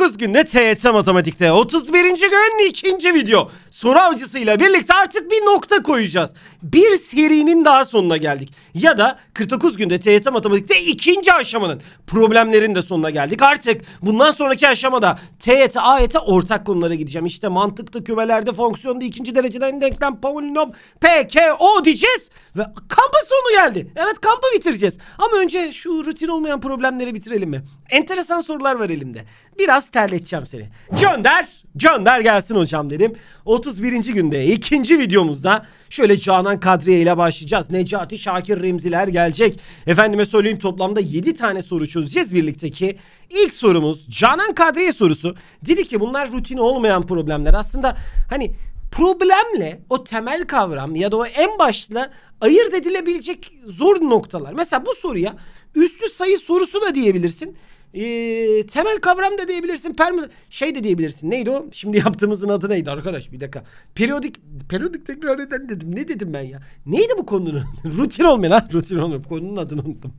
9 günde TYT Matematik'te 31. gün 2. video. Soru avcısıyla birlikte artık bir nokta koyacağız. Bir serinin daha sonuna geldik. Ya da 49 günde TYT Matematik'te 2. aşamanın problemlerin de sonuna geldik. Artık bundan sonraki aşamada TYT, AYT ortak konulara gideceğim. İşte mantıklı kümelerde fonksiyonda ikinci dereceden denklem polinom PKO diyeceğiz. Ve kampa sonu geldi. Evet kampa bitireceğiz. Ama önce şu rutin olmayan problemleri bitirelim mi? Enteresan sorular var elimde. Biraz terleteceğim seni. Gönder. Gönder gelsin hocam dedim. 31. günde ikinci videomuzda şöyle Canan Kadriye ile başlayacağız. Necati Şakir Remziler gelecek. Efendime söyleyeyim toplamda 7 tane soru çözeceğiz birlikte ki İlk sorumuz Canan Kadriye sorusu. Dedi ki bunlar rutin olmayan problemler. Aslında hani problemle o temel kavram ya da o en başta ayırt edilebilecek zor noktalar. Mesela bu soruya üstlü sayı sorusu da diyebilirsin. Ee, temel kavram da diyebilirsin. Perma şey de diyebilirsin. Neydi o? Şimdi yaptığımızın adı neydi arkadaş? Bir dakika. Periyodik periyodik tekrar eden dedim. Ne dedim ben ya? Neydi bu konunun? rutin olmayan ha. Rutin olmayan. Konunun adını unuttum.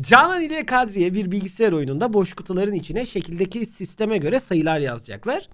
Canan ile Kadriye bir bilgisayar oyununda boş kutuların içine şekildeki sisteme göre sayılar yazacaklar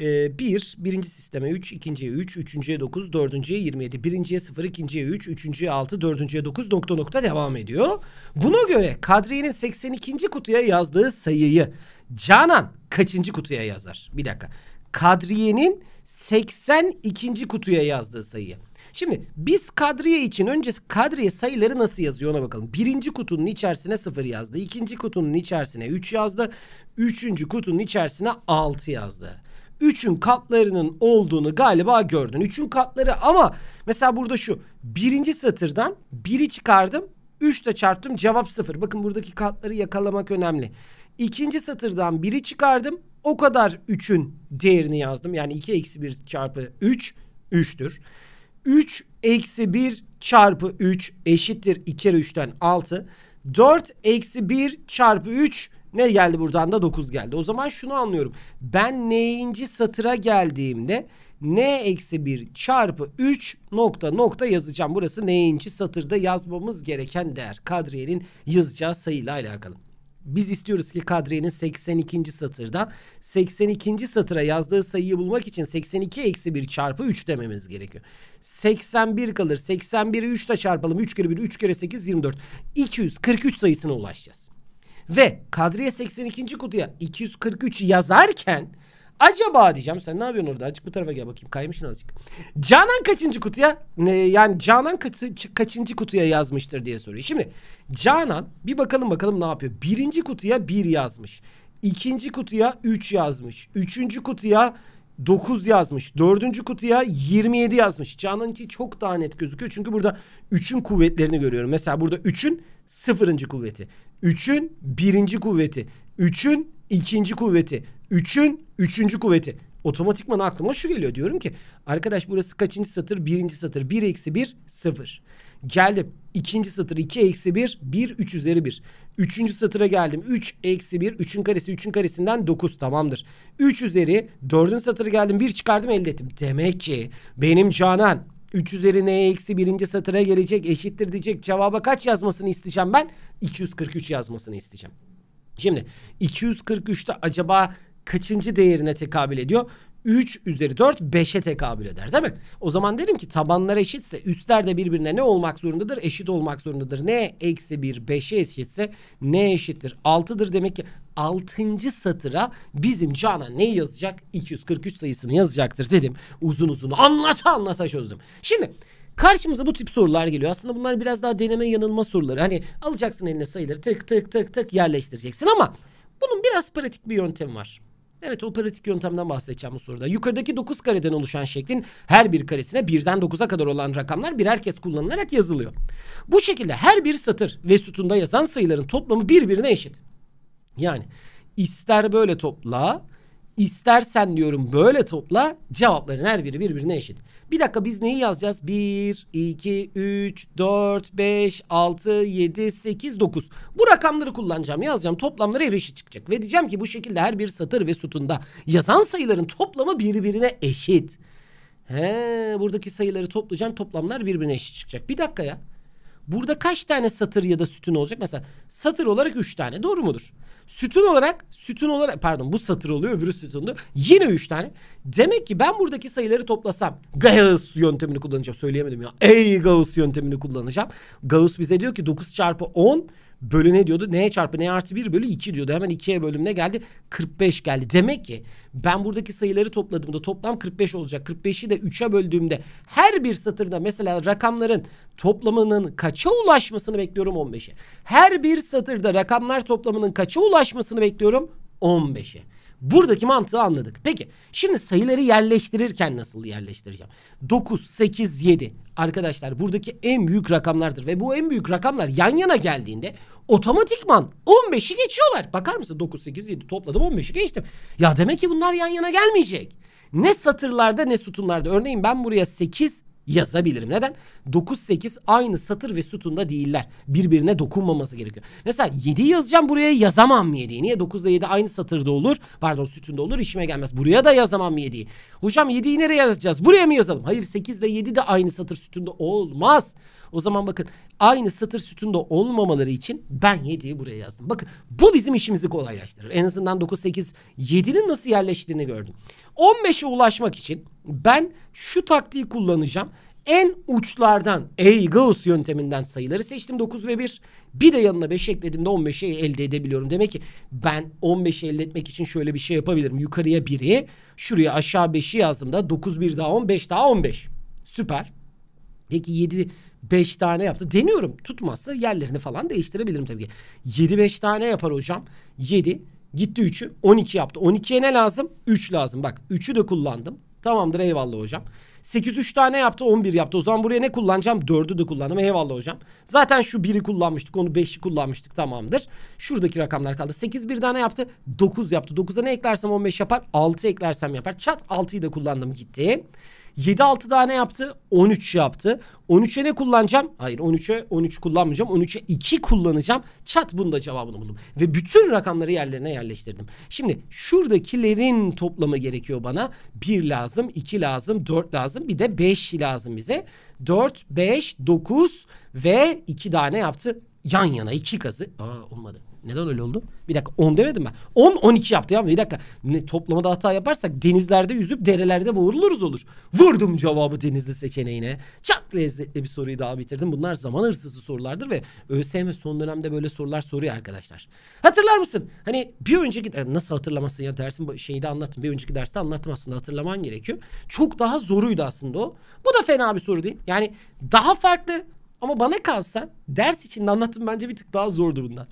e, ee, 1, birinci sisteme 3, ikinciye 3, üçüncüye 9, dördüncüye 27, birinciye 0, ikinciye 3, üçüncüye 6, dördüncüye 9 nokta nokta devam ediyor. Buna göre Kadriye'nin 82. kutuya yazdığı sayıyı Canan kaçıncı kutuya yazar? Bir dakika. Kadriye'nin 82. kutuya yazdığı sayıyı. Şimdi biz kadriye için önce kadriye sayıları nasıl yazıyor ona bakalım. Birinci kutunun içerisine sıfır yazdı. ikinci kutunun içerisine üç yazdı. Üçüncü kutunun içerisine altı yazdı. 3'ün katlarının olduğunu galiba gördün. 3'ün katları ama mesela burada şu. Birinci satırdan 1'i çıkardım. 3 de çarptım cevap 0. Bakın buradaki katları yakalamak önemli. İkinci satırdan 1'i çıkardım. O kadar 3'ün değerini yazdım. Yani 2 eksi 1 çarpı 3 3'tür. 3 eksi 1 çarpı 3 eşittir 2 kere 3'ten 6. 4 eksi 1 çarpı 3 ne geldi buradan da 9 geldi. O zaman şunu anlıyorum. Ben neyinci satıra geldiğimde n eksi 1 çarpı 3 nokta nokta yazacağım. Burası neyinci satırda yazmamız gereken değer. Kadriye'nin yazacağı sayıyla alakalı. Biz istiyoruz ki kadriyenin 82. satırda 82. satıra yazdığı sayıyı bulmak için 82 eksi 1 çarpı 3 dememiz gerekiyor. 81 kalır. 81'i 3 çarpalım. 3 kere 1, 3 kere 8, 24. 243 sayısına ulaşacağız. Ve kadriye 82. kutuya 243 yazarken acaba diyeceğim sen ne yapıyorsun orada Açık bu tarafa gel bakayım kaymışsın azıcık. Canan kaçıncı kutuya ne yani Canan kaçı, kaçıncı kutuya yazmıştır diye soruyor. Şimdi Canan bir bakalım bakalım ne yapıyor. Birinci kutuya bir yazmış. ikinci kutuya üç yazmış. Üçüncü kutuya 9 yazmış. Dördüncü kutuya 27 yazmış. Canan'ınki çok daha net gözüküyor. Çünkü burada 3'ün kuvvetlerini görüyorum. Mesela burada 3'ün sıfırıncı kuvveti. Üçün birinci kuvveti, üçün ikinci kuvveti, üçün üçüncü kuvveti. Otomatikman aklıma şu geliyor diyorum ki arkadaş burası kaçıncı satır? Birinci satır bir eksi bir sıfır. Geldim ikinci satır iki eksi bir bir üç üzeri bir. Üçüncü satıra geldim üç eksi bir üçün karesi üçün karesinden dokuz tamamdır. Üç üzeri dördüncü satıra geldim bir çıkardım elde ettim. Demek ki benim Canan 3 üzeri üzerine eksi birinci satıra gelecek eşittir diyecek cevaba kaç yazmasını isteyeceğim ben? 243 yazmasını isteyeceğim. Şimdi 243'te acaba kaçıncı değerine tekabül ediyor? 3 üzeri 4 5'e tekabül eder değil mi? O zaman derim ki tabanlar eşitse üstler de birbirine ne olmak zorundadır? Eşit olmak zorundadır. Ne eksi 1 5'e eşitse ne eşittir? 6'dır demek ki 6. satıra bizim Cana ne yazacak? 243 sayısını yazacaktır dedim. Uzun uzun anlata anlata çözdüm. Şimdi Karşımıza bu tip sorular geliyor. Aslında bunlar biraz daha deneme yanılma soruları. Hani alacaksın eline sayıları tık tık tık tık yerleştireceksin ama bunun biraz pratik bir yöntemi var. Evet operatik yöntemden bahsedeceğim bu soruda. Yukarıdaki 9 kareden oluşan şeklin her bir karesine birden 9'a kadar olan rakamlar birer kez kullanılarak yazılıyor. Bu şekilde her bir satır ve sütunda yazan sayıların toplamı birbirine eşit. Yani ister böyle topla İstersen diyorum böyle topla cevapların her biri birbirine eşit. Bir dakika biz neyi yazacağız? 1, 2, 3, 4, 5, 6, 7, 8, 9. Bu rakamları kullanacağım yazacağım toplamları hep eşit çıkacak. Ve diyeceğim ki bu şekilde her bir satır ve sütunda yazan sayıların toplamı birbirine eşit. He, buradaki sayıları toplayacağım toplamlar birbirine eşit çıkacak. Bir dakika ya. Burada kaç tane satır ya da sütun olacak? Mesela satır olarak 3 tane doğru mudur? Sütun olarak sütun olarak pardon bu satır oluyor öbürü sütundu. Yine 3 tane. Demek ki ben buradaki sayıları toplasam Gauss yöntemini kullanacağım. Söyleyemedim ya. Ey Gauss yöntemini kullanacağım. Gauss bize diyor ki 9 çarpı 10 bölü ne diyordu? Neye çarpı ne artı 1 bölü 2 diyordu. Hemen 2'ye ne geldi. 45 geldi. Demek ki ben buradaki sayıları topladığımda toplam 45 olacak. 45'i de 3'e böldüğümde her bir satırda mesela rakamların toplamının kaça ulaşmasını bekliyorum 15'e. Her bir satırda rakamlar toplamının kaça ulaşmasını bekliyorum 15'e. Buradaki mantığı anladık. Peki şimdi sayıları yerleştirirken nasıl yerleştireceğim? 9, 8, 7 arkadaşlar buradaki en büyük rakamlardır. Ve bu en büyük rakamlar yan yana geldiğinde otomatikman 15'i geçiyorlar. Bakar mısın 9, 8, 7 topladım 15'i geçtim. Ya demek ki bunlar yan yana gelmeyecek. Ne satırlarda ne sütunlarda. Örneğin ben buraya 8 yazabilirim. Neden? 9-8 aynı satır ve sütunda değiller. Birbirine dokunmaması gerekiyor. Mesela 7 yazacağım buraya yazamam 7'yi. Niye? 9 ile 7 aynı satırda olur. Pardon sütunda olur işime gelmez. Buraya da yazamam 7'yi. Hocam 7'yi nereye yazacağız? Buraya mı yazalım? Hayır 8 ile 7 de aynı satır sütunda olmaz. O zaman bakın aynı satır sütunda olmamaları için ben 7'yi buraya yazdım. Bakın bu bizim işimizi kolaylaştırır. En azından 9, 8, 7'nin nasıl yerleştiğini gördüm. 15'e ulaşmak için ben şu taktiği kullanacağım. En uçlardan ey Gauss yönteminden sayıları seçtim 9 ve 1. Bir de yanına 5 ekledim de 15'i elde edebiliyorum. Demek ki ben 15'i elde etmek için şöyle bir şey yapabilirim. Yukarıya 1'i şuraya aşağı 5'i yazdığımda 9 1 daha 15 daha 15. Süper. Peki 7 5 tane yaptı. Deniyorum tutmazsa yerlerini falan değiştirebilirim tabii ki. 7 5 tane yapar hocam. 7 Gitti 3'ü 12 yaptı. 12'ye ne lazım? 3 lazım. Bak 3'ü de kullandım. Tamamdır eyvallah hocam. 8 3 tane yaptı 11 yaptı. O zaman buraya ne kullanacağım? 4'ü de kullandım. Eyvallah hocam. Zaten şu 1'i kullanmıştık. Onu 5'i kullanmıştık. Tamamdır. Şuradaki rakamlar kaldı. 8 bir tane yaptı. 9 yaptı. 9'a ne eklersem 15 yapar. 6 eklersem yapar. Çat 6'yı da kullandım gitti. 7-6 daha ne yaptı? 13 yaptı. 13'e ne kullanacağım? Hayır 13'e 13 kullanmayacağım. 13'e 2 kullanacağım. Çat bunda cevabını buldum. Ve bütün rakamları yerlerine yerleştirdim. Şimdi şuradakilerin toplamı gerekiyor bana. 1 lazım, 2 lazım, 4 lazım. Bir de 5 lazım bize. 4, 5, 9 ve 2 daha ne yaptı? Yan yana 2 kazı. Aa olmadı. Neden öyle oldu? Bir dakika 10 demedim ben. 10 12 yaptı ya. Bir dakika. Ne, toplamada hata yaparsak denizlerde yüzüp derelerde boğuluruz olur. Vurdum cevabı denizli seçeneğine. Çat lezzetli bir soruyu daha bitirdim. Bunlar zaman hırsızı sorulardır ve ÖSYM son dönemde böyle sorular soruyor arkadaşlar. Hatırlar mısın? Hani bir önceki e, nasıl hatırlamasın ya dersin şeyi de anlattım. Bir önceki derste anlattım aslında hatırlaman gerekiyor. Çok daha zoruydu aslında o. Bu da fena bir soru değil. Yani daha farklı ama bana kalsa ders içinde anlattım bence bir tık daha zordu bundan.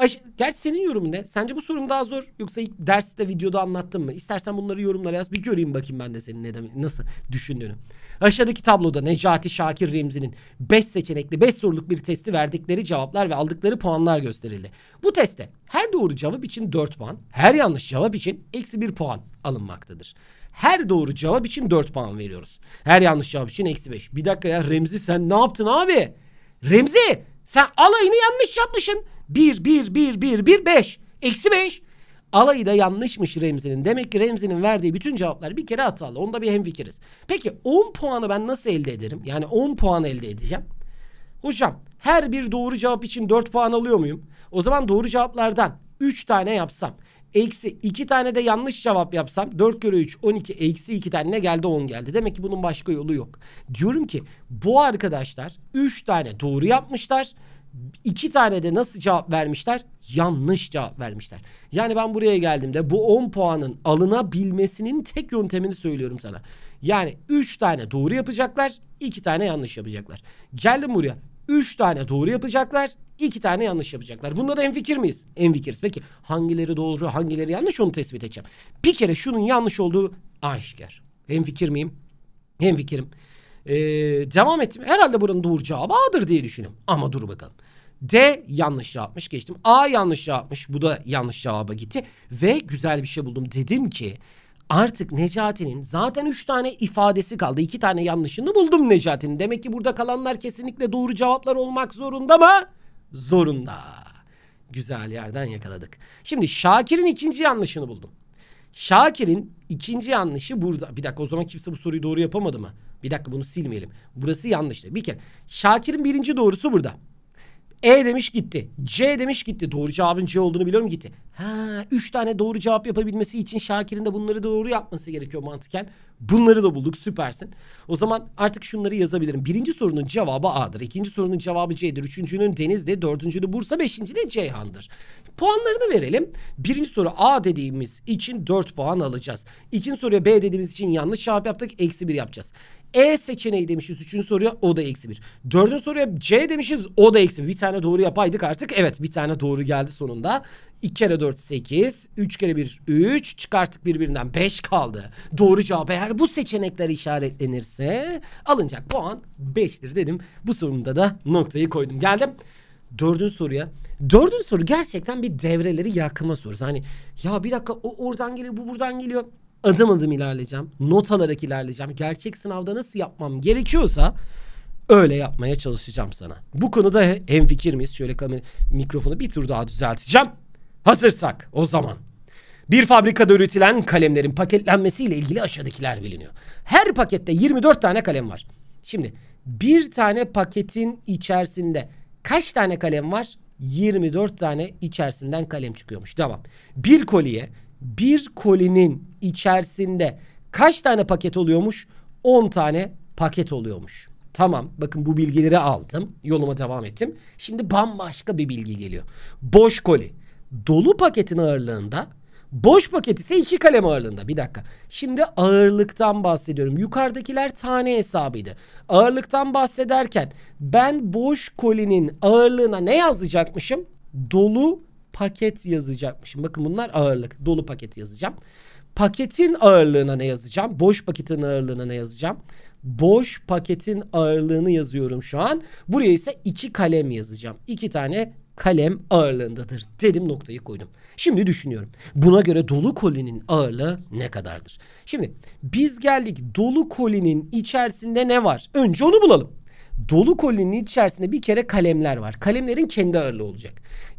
Aş şey, Gerçi senin yorumun ne? Sence bu sorum daha zor yoksa ilk derste videoda anlattın mı? İstersen bunları yorumlara yaz bir göreyim bakayım ben de senin ne demek, nasıl düşündüğünü. Aşağıdaki tabloda Necati Şakir Remzi'nin 5 seçenekli 5 soruluk bir testi verdikleri cevaplar ve aldıkları puanlar gösterildi. Bu teste her doğru cevap için 4 puan, her yanlış cevap için eksi 1 puan alınmaktadır. Her doğru cevap için 4 puan veriyoruz. Her yanlış cevap için eksi 5. Bir dakika ya Remzi sen ne yaptın abi? Remzi sen alayını yanlış yapmışsın. 1, 1, 1, 1, 1, 5. Eksi 5. Alayı da yanlışmış Remzi'nin. Demek ki Remzi'nin verdiği bütün cevaplar bir kere hatalı. Onda bir hemfikiriz. Peki 10 puanı ben nasıl elde ederim? Yani 10 puan elde edeceğim. Hocam her bir doğru cevap için 4 puan alıyor muyum? O zaman doğru cevaplardan 3 tane yapsam. Eksi 2 tane de yanlış cevap yapsam 4 kere 3 12 eksi 2 tane geldi 10 geldi. Demek ki bunun başka yolu yok. Diyorum ki bu arkadaşlar 3 tane doğru yapmışlar. İki tane de nasıl cevap vermişler? Yanlış cevap vermişler. Yani ben buraya geldiğimde bu 10 puanın alınabilmesinin tek yöntemini söylüyorum sana. Yani 3 tane doğru yapacaklar, 2 tane yanlış yapacaklar. Geldim buraya. 3 tane doğru yapacaklar, 2 tane yanlış yapacaklar. Bunda da enfikir miyiz? Enfikiriz. Peki hangileri doğru, hangileri yanlış onu tespit edeceğim. Bir kere şunun yanlış olduğu aşikar. Enfikir miyim? Hemfikirim. fikrim. Ee, devam ettim. Herhalde buranın doğru cevabı A'dır diye düşünüyorum. Ama dur bakalım. D yanlış yapmış geçtim. A yanlış yapmış. Bu da yanlış cevaba gitti. Ve güzel bir şey buldum. Dedim ki artık Necati'nin zaten 3 tane ifadesi kaldı. 2 tane yanlışını buldum Necati'nin. Demek ki burada kalanlar kesinlikle doğru cevaplar olmak zorunda mı? Zorunda. Güzel yerden yakaladık. Şimdi Şakir'in ikinci yanlışını buldum. Şakir'in ikinci yanlışı burada. Bir dakika o zaman kimse bu soruyu doğru yapamadı mı? Bir dakika bunu silmeyelim. Burası yanlıştı. Bir kere Şakir'in birinci doğrusu burada. E demiş gitti. C demiş gitti. Doğru cevabın C olduğunu biliyorum gitti. Ha, üç tane doğru cevap yapabilmesi için Şakir'in de bunları doğru yapması gerekiyor mantıken. Bunları da bulduk süpersin. O zaman artık şunları yazabilirim. Birinci sorunun cevabı A'dır. ikinci sorunun cevabı C'dir. Üçüncünün Denizli, dördüncünü Bursa, beşinci de Ceyhan'dır. Puanlarını verelim. Birinci soru A dediğimiz için dört puan alacağız. İkinci soruya B dediğimiz için yanlış cevap yaptık. Eksi bir yapacağız. E seçeneği demişiz. Üçüncü soruya o da eksi bir. Dördüncü soruya C demişiz. O da eksi bir. Bir tane doğru yapaydık artık. Evet bir tane doğru geldi sonunda. 2 kere 4 8. 3 kere 1 3. Çıkarttık birbirinden 5 kaldı. Doğru cevap eğer bu seçenekler işaretlenirse alınacak puan 5'tir dedim. Bu sorumda da noktayı koydum. Geldim Dördün soruya. dördün soru gerçekten bir devreleri yakma sorusu. Hani ya bir dakika o oradan geliyor bu buradan geliyor. Adım adım ilerleyeceğim. Not alarak ilerleyeceğim. Gerçek sınavda nasıl yapmam gerekiyorsa öyle yapmaya çalışacağım sana. Bu konuda hemfikir miyiz? Şöyle kamer mikrofonu bir tur daha düzelteceğim. Hazırsak o zaman. Bir fabrikada üretilen kalemlerin paketlenmesiyle ilgili aşağıdakiler biliniyor. Her pakette 24 tane kalem var. Şimdi bir tane paketin içerisinde kaç tane kalem var? 24 tane içerisinden kalem çıkıyormuş. Tamam. Bir koliye bir kolinin içerisinde kaç tane paket oluyormuş? 10 tane paket oluyormuş. Tamam bakın bu bilgileri aldım. Yoluma devam ettim. Şimdi bambaşka bir bilgi geliyor. Boş koli dolu paketin ağırlığında boş paket ise iki kalem ağırlığında. Bir dakika. Şimdi ağırlıktan bahsediyorum. Yukarıdakiler tane hesabıydı. Ağırlıktan bahsederken ben boş kolinin ağırlığına ne yazacakmışım? Dolu paket yazacakmışım. Bakın bunlar ağırlık. Dolu paket yazacağım. Paketin ağırlığına ne yazacağım? Boş paketin ağırlığına ne yazacağım? boş paketin ağırlığını yazıyorum şu an. Buraya ise iki kalem yazacağım. İki tane kalem ağırlığındadır dedim noktayı koydum. Şimdi düşünüyorum. Buna göre dolu kolinin ağırlığı ne kadardır? Şimdi biz geldik dolu kolinin içerisinde ne var? Önce onu bulalım. Dolu kolinin içerisinde bir kere kalemler var. Kalemlerin kendi ağırlığı olacak.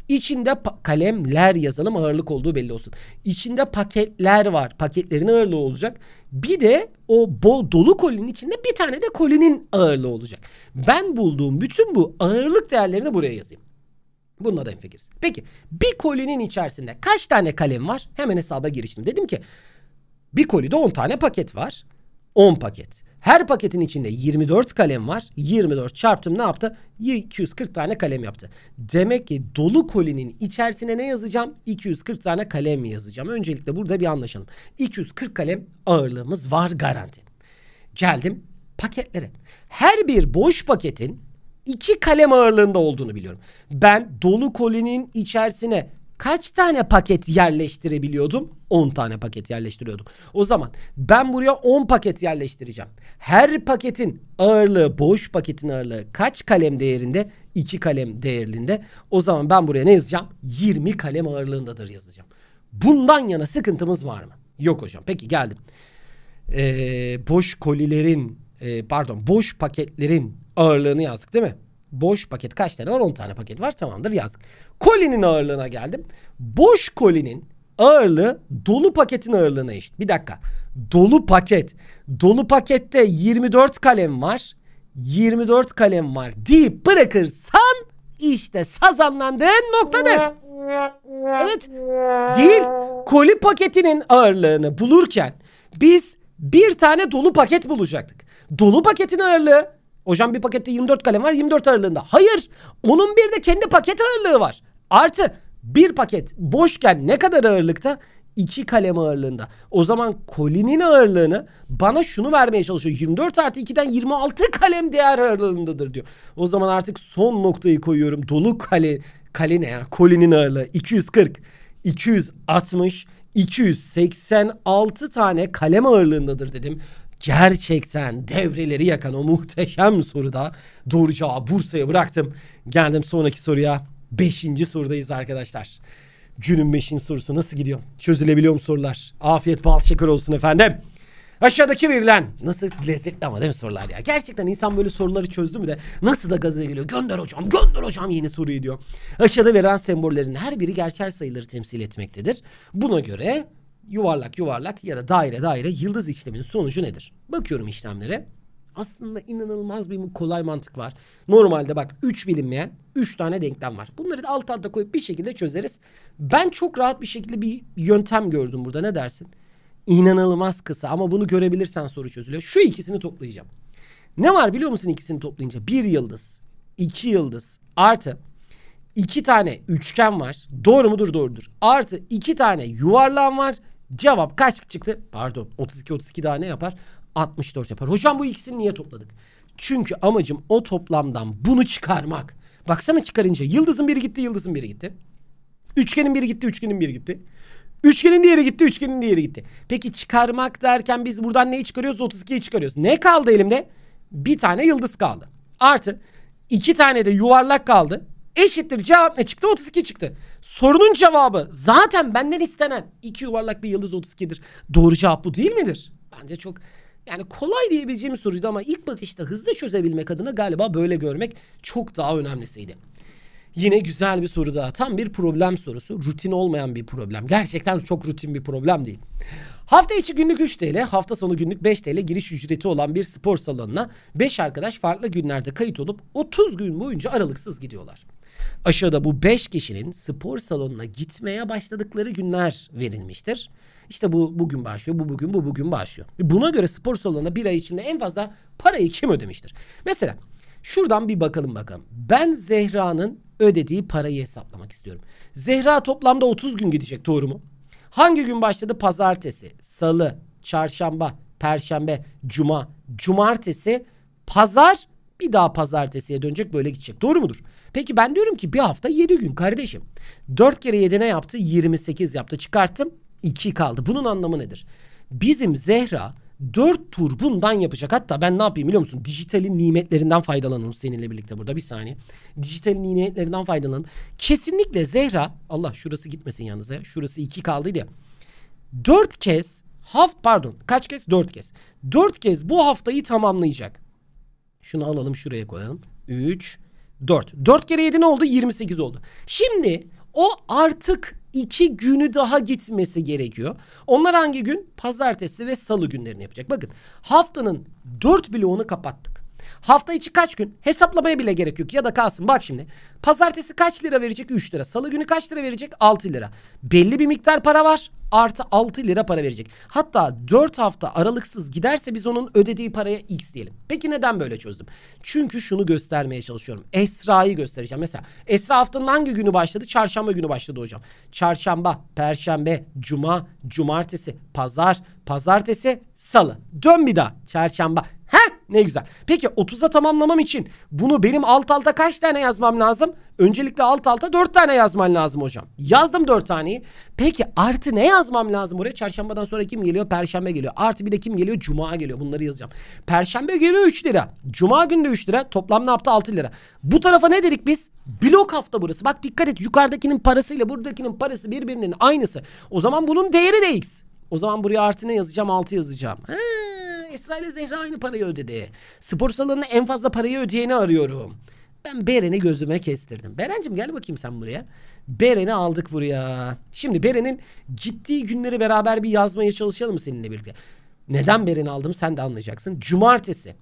İçinde kalemler yazalım ağırlık olduğu belli olsun. İçinde paketler var. Paketlerin ağırlığı olacak. Bir de o bol dolu kolinin içinde bir tane de kolinin ağırlığı olacak. Ben bulduğum bütün bu ağırlık değerlerini buraya yazayım. Bununla da hemfikiriz. Peki bir kolinin içerisinde kaç tane kalem var? Hemen hesaba giriştim. Dedim ki bir kolide 10 tane paket var. 10 paket. Her paketin içinde 24 kalem var. 24 çarptım ne yaptı? 240 tane kalem yaptı. Demek ki dolu kolinin içerisine ne yazacağım? 240 tane kalem yazacağım. Öncelikle burada bir anlaşalım. 240 kalem ağırlığımız var garanti. Geldim paketlere. Her bir boş paketin 2 kalem ağırlığında olduğunu biliyorum. Ben dolu kolinin içerisine kaç tane paket yerleştirebiliyordum? 10 tane paket yerleştiriyordum. O zaman ben buraya 10 paket yerleştireceğim. Her paketin ağırlığı, boş paketin ağırlığı kaç kalem değerinde? 2 kalem değerinde. O zaman ben buraya ne yazacağım? 20 kalem ağırlığındadır yazacağım. Bundan yana sıkıntımız var mı? Yok hocam. Peki geldim. Ee, boş kolilerin e, pardon boş paketlerin ağırlığını yazdık değil mi? Boş paket kaç tane var? 10 tane paket var tamamdır yazdık. Kolinin ağırlığına geldim. Boş kolinin ağırlığı dolu paketin ağırlığına eşit. Bir dakika. Dolu paket. Dolu pakette 24 kalem var. 24 kalem var deyip bırakırsan işte sazanlandığın noktadır. Evet. Değil. Koli paketinin ağırlığını bulurken biz bir tane dolu paket bulacaktık. Dolu paketin ağırlığı Hocam bir pakette 24 kalem var 24 ağırlığında. Hayır. Onun bir de kendi paket ağırlığı var. Artı bir paket boşken ne kadar ağırlıkta? İki kalem ağırlığında. O zaman kolinin ağırlığını bana şunu vermeye çalışıyor. 24 artı 2'den 26 kalem değer ağırlığındadır diyor. O zaman artık son noktayı koyuyorum. Dolu kale, kale ne ya? Kolinin ağırlığı 240, 260, 286 tane kalem ağırlığındadır dedim gerçekten devreleri yakan o muhteşem soruda doğru cevabı Bursa'ya bıraktım. Geldim sonraki soruya. Beşinci sorudayız arkadaşlar. Günün beşinci sorusu nasıl gidiyor? Çözülebiliyor mu sorular? Afiyet bal şeker olsun efendim. Aşağıdaki verilen nasıl lezzetli ama değil mi sorular ya? Gerçekten insan böyle soruları çözdü mü de nasıl da gaza geliyor? Gönder hocam, gönder hocam yeni soruyu diyor. Aşağıda verilen sembollerin her biri gerçel sayıları temsil etmektedir. Buna göre yuvarlak yuvarlak ya da daire daire yıldız işleminin sonucu nedir? Bakıyorum işlemlere. Aslında inanılmaz bir kolay mantık var. Normalde bak 3 bilinmeyen 3 tane denklem var. Bunları da alt alta koyup bir şekilde çözeriz. Ben çok rahat bir şekilde bir yöntem gördüm burada ne dersin? İnanılmaz kısa ama bunu görebilirsen soru çözülüyor. Şu ikisini toplayacağım. Ne var biliyor musun ikisini toplayınca? Bir yıldız, iki yıldız artı iki tane üçgen var. Doğru mudur? Doğrudur. Artı iki tane yuvarlağım var. Cevap kaç çıktı? Pardon 32 32 daha ne yapar? 64 yapar. Hocam bu ikisini niye topladık? Çünkü amacım o toplamdan bunu çıkarmak. Baksana çıkarınca yıldızın biri gitti, yıldızın biri gitti. Üçgenin biri gitti, üçgenin biri gitti. Üçgenin diğeri gitti, üçgenin diğeri gitti. Peki çıkarmak derken biz buradan neyi çıkarıyoruz? 32'yi çıkarıyoruz. Ne kaldı elimde? Bir tane yıldız kaldı. Artı iki tane de yuvarlak kaldı. Eşittir cevap ne çıktı? 32 çıktı. Sorunun cevabı zaten benden istenen iki yuvarlak bir yıldız 32'dir. Doğru cevap bu değil midir? Bence çok yani kolay diyebileceğim soruydu ama ilk bakışta hızlı çözebilmek adına galiba böyle görmek çok daha önemlisiydi. Yine güzel bir soru daha. Tam bir problem sorusu. Rutin olmayan bir problem. Gerçekten çok rutin bir problem değil. Hafta içi günlük 3 TL, hafta sonu günlük 5 TL giriş ücreti olan bir spor salonuna 5 arkadaş farklı günlerde kayıt olup 30 gün boyunca aralıksız gidiyorlar. Aşağıda bu 5 kişinin spor salonuna gitmeye başladıkları günler verilmiştir. İşte bu bugün başlıyor, bu bugün, bu bugün başlıyor. Buna göre spor salonuna bir ay içinde en fazla parayı kim ödemiştir? Mesela şuradan bir bakalım bakalım. Ben Zehra'nın ödediği parayı hesaplamak istiyorum. Zehra toplamda 30 gün gidecek doğru mu? Hangi gün başladı? Pazartesi, salı, çarşamba, perşembe, cuma, cumartesi, pazar bir daha pazartesiye dönecek böyle gidecek. Doğru mudur? Peki ben diyorum ki bir hafta 7 gün kardeşim. 4 kere 7 ne yaptı? 28 yaptı. Çıkarttım 2 kaldı. Bunun anlamı nedir? Bizim Zehra 4 tur bundan yapacak. Hatta ben ne yapayım biliyor musun? Dijitalin nimetlerinden faydalanalım seninle birlikte burada bir saniye. Dijitalin nimetlerinden faydalanalım. Kesinlikle Zehra Allah şurası gitmesin yalnız ya. Şurası 2 kaldıydı ya. 4 kez haft pardon kaç kez? 4 kez. 4 kez bu haftayı tamamlayacak. Şunu alalım şuraya koyalım. 3, 4. 4 kere 7 ne oldu? 28 oldu. Şimdi o artık 2 günü daha gitmesi gerekiyor. Onlar hangi gün? Pazartesi ve salı günlerini yapacak. Bakın haftanın 4 bloğunu kapattık. Hafta içi kaç gün? Hesaplamaya bile gerek yok. Ya da kalsın bak şimdi. Pazartesi kaç lira verecek? 3 lira. Salı günü kaç lira verecek? 6 lira. Belli bir miktar para var. Artı 6 lira para verecek. Hatta 4 hafta aralıksız giderse biz onun ödediği paraya x diyelim. Peki neden böyle çözdüm? Çünkü şunu göstermeye çalışıyorum. Esra'yı göstereceğim. Mesela Esra haftanın hangi günü başladı? Çarşamba günü başladı hocam. Çarşamba, perşembe, cuma, cumartesi, pazar, pazartesi, salı. Dön bir daha. Çarşamba, ne güzel. Peki 30'a tamamlamam için bunu benim alt alta kaç tane yazmam lazım? Öncelikle alt alta 4 tane yazman lazım hocam. Yazdım 4 taneyi. Peki artı ne yazmam lazım oraya Çarşambadan sonra kim geliyor? Perşembe geliyor. Artı bir de kim geliyor? Cuma geliyor. Bunları yazacağım. Perşembe geliyor 3 lira. Cuma günü de 3 lira. Toplam ne yaptı? 6 lira. Bu tarafa ne dedik biz? Blok hafta burası. Bak dikkat et yukarıdakinin parasıyla buradakinin parası birbirinin aynısı. O zaman bunun değeri de x. O zaman buraya artı ne yazacağım? 6 yazacağım. He Esra ile Zehra aynı parayı ödedi. Spor salonunda en fazla parayı ödeyeni arıyorum. Ben Beren'i gözüme kestirdim. Beren'cim gel bakayım sen buraya. Beren'i aldık buraya. Şimdi Beren'in gittiği günleri beraber bir yazmaya çalışalım seninle birlikte. Neden Beren'i aldım sen de anlayacaksın. Cumartesi,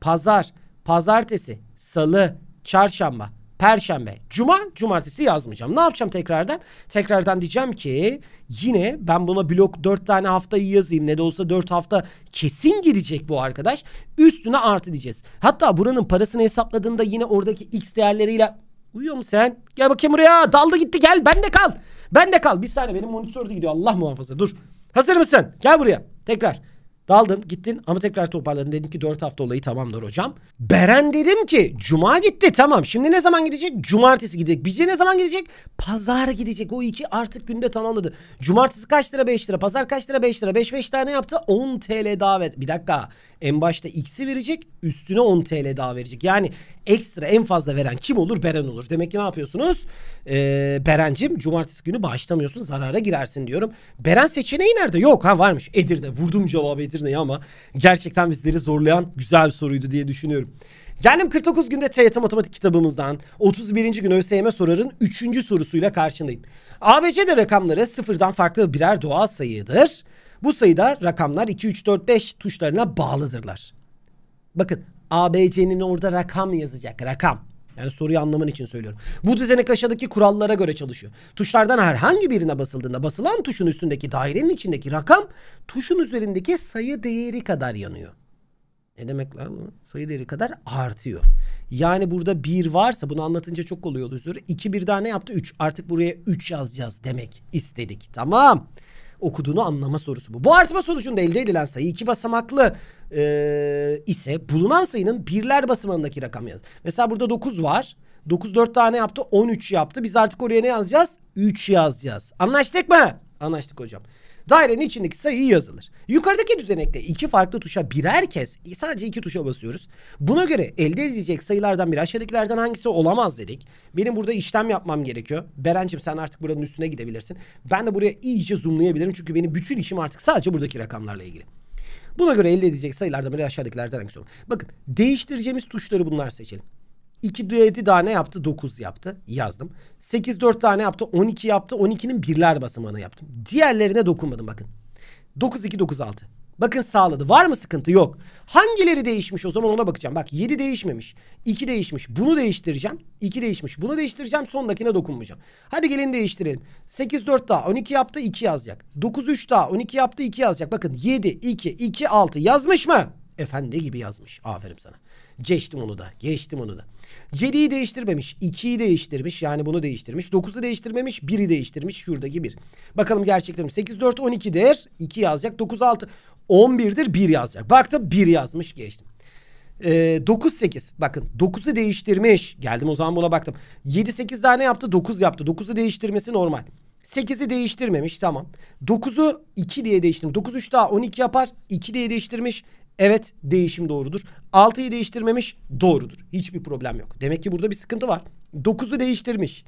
pazar, pazartesi, salı, çarşamba. Perşembe, cuma, cumartesi yazmayacağım. Ne yapacağım tekrardan? Tekrardan diyeceğim ki yine ben buna blok 4 tane haftayı yazayım. Ne de olsa 4 hafta kesin gidecek bu arkadaş. Üstüne artı diyeceğiz. Hatta buranın parasını hesapladığımda yine oradaki x değerleriyle Uyuyor musun? sen? Gel bakayım buraya. Daldı gitti gel. Ben de kal. Ben de kal. Bir saniye benim monitörde gidiyor. Allah muhafaza. Dur. Hazır mısın? Gel buraya. Tekrar. Daldın gittin ama tekrar toparladın. Dedin ki 4 hafta olayı tamamdır hocam. Beren dedim ki cuma gitti tamam. Şimdi ne zaman gidecek? Cumartesi gidecek. Bici ne zaman gidecek? Pazar gidecek. O iki artık günde tamamladı. Cumartesi kaç lira 5 lira. Pazar kaç lira 5 lira. 5 5 tane yaptı. 10 TL davet. Bir dakika. En başta X'i verecek. Üstüne 10 TL daha verecek. Yani ekstra en fazla veren kim olur? Beren olur. Demek ki ne yapıyorsunuz? Ee, Berencim cumartesi günü başlamıyorsun. Zarara girersin diyorum. Beren seçeneği nerede? Yok ha varmış. Edir'de. Vurdum cevabı Edir Edirne'yi ama gerçekten bizleri zorlayan güzel bir soruydu diye düşünüyorum. Geldim 49 günde TYT matematik kitabımızdan 31. gün ÖSYM sorarın 3. sorusuyla karşındayım. ABC'de rakamları sıfırdan farklı birer doğal sayıdır. Bu sayıda rakamlar 2, 3, 4, 5 tuşlarına bağlıdırlar. Bakın ABC'nin orada rakam yazacak rakam. Yani soruyu anlaman için söylüyorum. Bu düzenek aşağıdaki kurallara göre çalışıyor. Tuşlardan herhangi birine basıldığında basılan tuşun üstündeki dairenin içindeki rakam tuşun üzerindeki sayı değeri kadar yanıyor. Ne demek lan bu? Sayı değeri kadar artıyor. Yani burada bir varsa bunu anlatınca çok oluyor özür. İki bir daha ne yaptı? Üç. Artık buraya üç yazacağız demek istedik. Tamam okuduğunu anlama sorusu bu. Bu artma sonucunda elde edilen sayı iki basamaklı e, ise bulunan sayının birler basamağındaki rakam yaz. Mesela burada 9 var. 9 4 tane yaptı 13 yaptı. Biz artık oraya ne yazacağız? 3 yazacağız. Anlaştık mı? Anlaştık hocam. Dairenin içindeki sayıyı yazılır. Yukarıdaki düzenekte iki farklı tuşa birer kez e, sadece iki tuşa basıyoruz. Buna göre elde edilecek sayılardan biri aşağıdakilerden hangisi olamaz dedik. Benim burada işlem yapmam gerekiyor. Berencim sen artık buranın üstüne gidebilirsin. Ben de buraya iyice zoomlayabilirim çünkü benim bütün işim artık sadece buradaki rakamlarla ilgili. Buna göre elde edilecek sayılardan biri aşağıdakilerden hangisi olur? Bakın değiştireceğimiz tuşları bunlar seçelim. 2 düeti tane yaptı 9 yaptı yazdım. 8 4 tane yaptı 12 yaptı 12'nin birler basamağını yaptım. Diğerlerine dokunmadım bakın. 9 2 9 6. Bakın sağladı. Var mı sıkıntı? Yok. Hangileri değişmiş o zaman ona bakacağım. Bak 7 değişmemiş. 2 değişmiş. Bunu değiştireceğim. 2 değişmiş. Bunu değiştireceğim. Sondakine dokunmayacağım. Hadi gelin değiştirelim. 8 4 daha 12 yaptı 2 yazacak. 9 3 daha 12 yaptı 2 yazacak. Bakın 7 2 2 6 yazmış mı? Efendi gibi yazmış. Aferin sana. Geçtim onu da. Geçtim onu da. 7'yi değiştirmemiş. 2'yi değiştirmiş. Yani bunu değiştirmiş. 9'u değiştirmemiş. 1'i değiştirmiş. Şuradaki 1. Bakalım gerçeklerim. 8, 4, 12'dir. 2 yazacak. 9, 6. 11'dir. 1 yazacak. Baktım 1 yazmış. Geçtim. Ee, 9, 8. Bakın 9'u değiştirmiş. Geldim o zaman buna baktım. 7, 8 daha ne yaptı? 9 yaptı. 9'u değiştirmesi normal. 8'i değiştirmemiş tamam. 9'u 2 diye değiştirdim. 9 3 daha 12 yapar. 2 diye değiştirmiş. Evet değişim doğrudur. 6'yı değiştirmemiş doğrudur. Hiçbir problem yok. Demek ki burada bir sıkıntı var. 9'u değiştirmiş.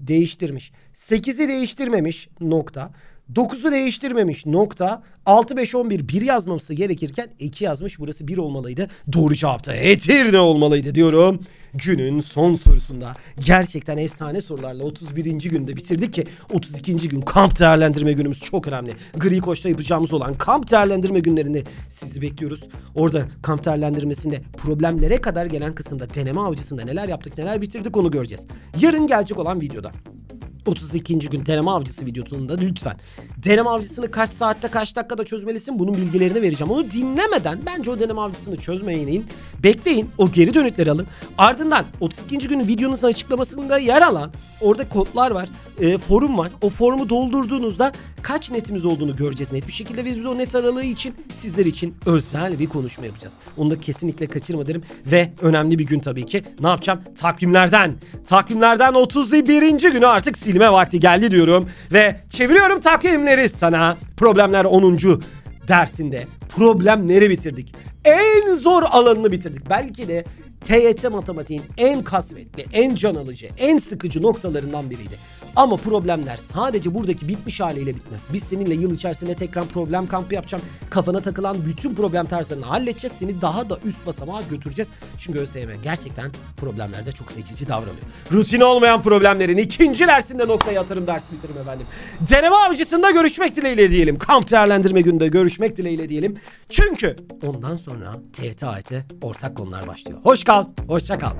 Değiştirmiş. 8'i değiştirmemiş nokta. 9'u değiştirmemiş nokta. 6 5 11 1 yazmaması gerekirken 2 yazmış. Burası 1 olmalıydı. Doğru cevapta Etirne olmalıydı diyorum. Günün son sorusunda gerçekten efsane sorularla 31. günde bitirdik ki 32. gün kamp değerlendirme günümüz çok önemli. Gri Koç'ta yapacağımız olan kamp değerlendirme günlerini sizi bekliyoruz. Orada kamp değerlendirmesinde problemlere kadar gelen kısımda deneme avcısında neler yaptık neler bitirdik onu göreceğiz. Yarın gelecek olan videoda. 32. gün deneme avcısı videosunda lütfen. Deneme avcısını kaç saatte kaç dakikada çözmelisin bunun bilgilerini vereceğim. Onu dinlemeden bence o deneme avcısını çözmeyin, Bekleyin o geri dönütleri alın. Ardından 32. günün videonun açıklamasında yer alan orada kodlar var e, forum var. O forumu doldurduğunuzda kaç netimiz olduğunu göreceğiz net bir şekilde ve biz o net aralığı için sizler için özel bir konuşma yapacağız. Onu da kesinlikle kaçırma derim ve önemli bir gün tabii ki ne yapacağım? Takvimlerden. Takvimlerden 31. günü artık silme vakti geldi diyorum ve çeviriyorum takvimleri sana. Problemler 10. dersinde problemleri bitirdik. En zor alanını bitirdik. Belki de TYT matematiğin en kasvetli, en can alıcı, en sıkıcı noktalarından biriydi. Ama problemler sadece buradaki bitmiş haliyle bitmez. Biz seninle yıl içerisinde tekrar problem kampı yapacağım. Kafana takılan bütün problem tarzlarını halledeceğiz. Seni daha da üst basamağa götüreceğiz. Çünkü ÖSYM gerçekten problemlerde çok seçici davranıyor. Rutin olmayan problemlerin ikinci dersinde noktaya yatırım dersi bitiririm efendim. Deneme avcısında görüşmek dileğiyle diyelim. Kamp değerlendirme gününde görüşmek dileğiyle diyelim. Çünkü ondan sonra TTAT ortak konular başlıyor. Hoş kal, hoşça kal.